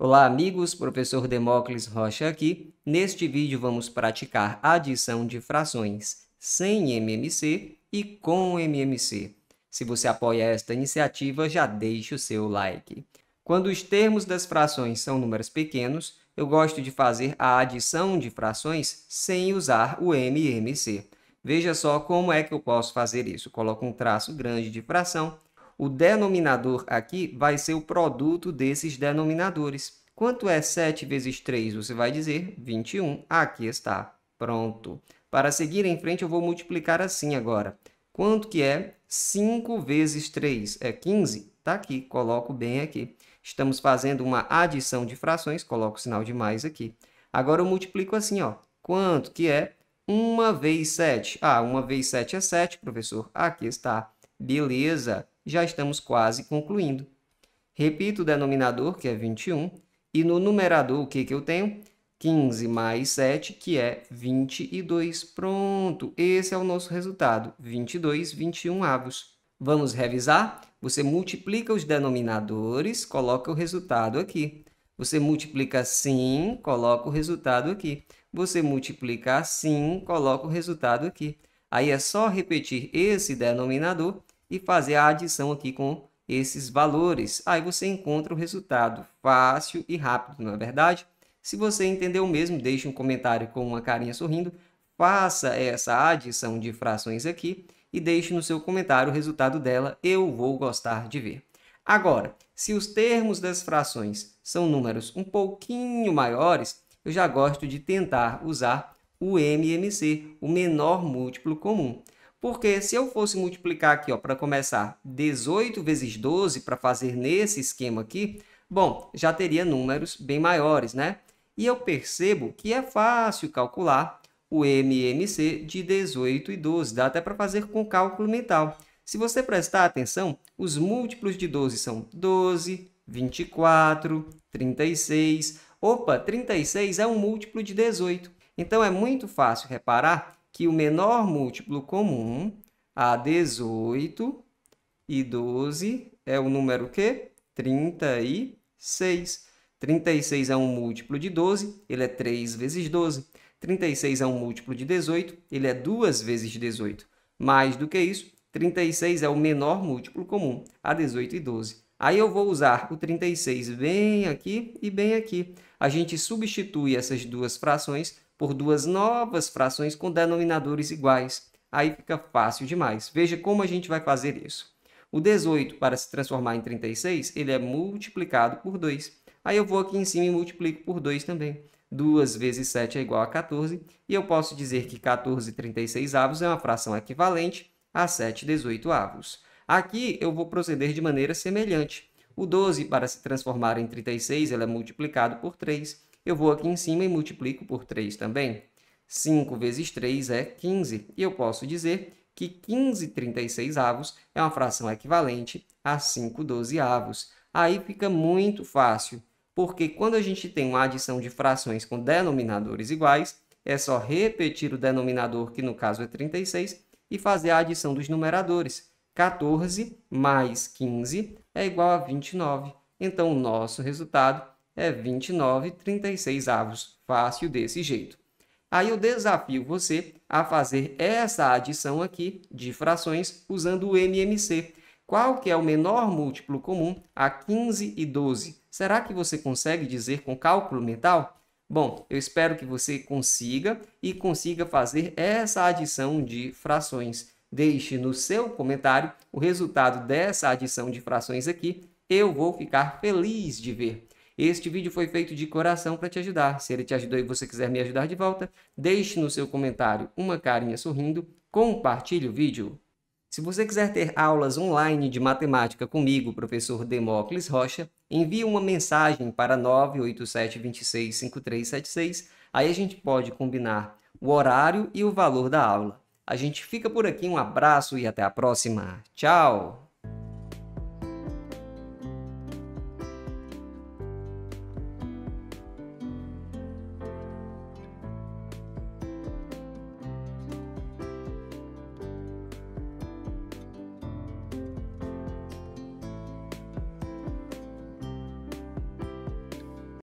Olá, amigos, professor Demócles Rocha aqui. Neste vídeo vamos praticar adição de frações sem MMC e com MMC. Se você apoia esta iniciativa, já deixe o seu like. Quando os termos das frações são números pequenos, eu gosto de fazer a adição de frações sem usar o MMC. Veja só como é que eu posso fazer isso. Coloco um traço grande de fração o denominador aqui vai ser o produto desses denominadores. Quanto é 7 vezes 3? Você vai dizer 21. Aqui está. Pronto. Para seguir em frente, eu vou multiplicar assim agora. Quanto que é 5 vezes 3? É 15? Está aqui. Coloco bem aqui. Estamos fazendo uma adição de frações. Coloco o sinal de mais aqui. Agora eu multiplico assim, ó. Quanto que é 1 vezes 7? Ah, 1 vezes 7 é 7, professor. Aqui está. Beleza já estamos quase concluindo. Repito o denominador, que é 21, e no numerador, o que, que eu tenho? 15 mais 7, que é 22. Pronto, esse é o nosso resultado, 22 21 avos. Vamos revisar? Você multiplica os denominadores, coloca o resultado aqui. Você multiplica assim, coloca o resultado aqui. Você multiplica assim, coloca o resultado aqui. Aí é só repetir esse denominador e fazer a adição aqui com esses valores. Aí você encontra o resultado fácil e rápido, não é verdade? Se você entendeu mesmo, deixe um comentário com uma carinha sorrindo, faça essa adição de frações aqui e deixe no seu comentário o resultado dela, eu vou gostar de ver. Agora, se os termos das frações são números um pouquinho maiores, eu já gosto de tentar usar o MMC, o menor múltiplo comum. Porque se eu fosse multiplicar aqui, ó, para começar, 18 vezes 12 para fazer nesse esquema aqui, bom, já teria números bem maiores, né? E eu percebo que é fácil calcular o MMC de 18 e 12, dá até para fazer com cálculo mental. Se você prestar atenção, os múltiplos de 12 são 12, 24, 36. Opa, 36 é um múltiplo de 18. Então é muito fácil reparar que o menor múltiplo comum a 18 e 12 é o número que? 36. 36 é um múltiplo de 12, ele é 3 vezes 12. 36 é um múltiplo de 18, ele é 2 vezes 18. Mais do que isso, 36 é o menor múltiplo comum a 18 e 12. Aí eu vou usar o 36 bem aqui e bem aqui. A gente substitui essas duas frações por duas novas frações com denominadores iguais. Aí fica fácil demais. Veja como a gente vai fazer isso. O 18, para se transformar em 36, ele é multiplicado por 2. Aí eu vou aqui em cima e multiplico por 2 também. 2 vezes 7 é igual a 14, e eu posso dizer que 14 36 avos é uma fração equivalente a 7 18 avos. Aqui eu vou proceder de maneira semelhante. O 12, para se transformar em 36, ele é multiplicado por 3. Eu vou aqui em cima e multiplico por 3 também. 5 vezes 3 é 15, e eu posso dizer que 15 36 avos é uma fração equivalente a 5 12 avos. Aí fica muito fácil, porque quando a gente tem uma adição de frações com denominadores iguais, é só repetir o denominador, que no caso é 36, e fazer a adição dos numeradores. 14 mais 15 é igual a 29. Então, o nosso resultado é 29 36 avos. Fácil desse jeito. Aí eu desafio você a fazer essa adição aqui de frações usando o MMC. Qual que é o menor múltiplo comum a 15 e 12? Será que você consegue dizer com cálculo mental? Bom, eu espero que você consiga e consiga fazer essa adição de frações. Deixe no seu comentário o resultado dessa adição de frações aqui. Eu vou ficar feliz de ver. Este vídeo foi feito de coração para te ajudar. Se ele te ajudou e você quiser me ajudar de volta, deixe no seu comentário uma carinha sorrindo, compartilhe o vídeo. Se você quiser ter aulas online de matemática comigo, professor Demócles Rocha, envie uma mensagem para 987265376. Aí a gente pode combinar o horário e o valor da aula. A gente fica por aqui, um abraço e até a próxima. Tchau!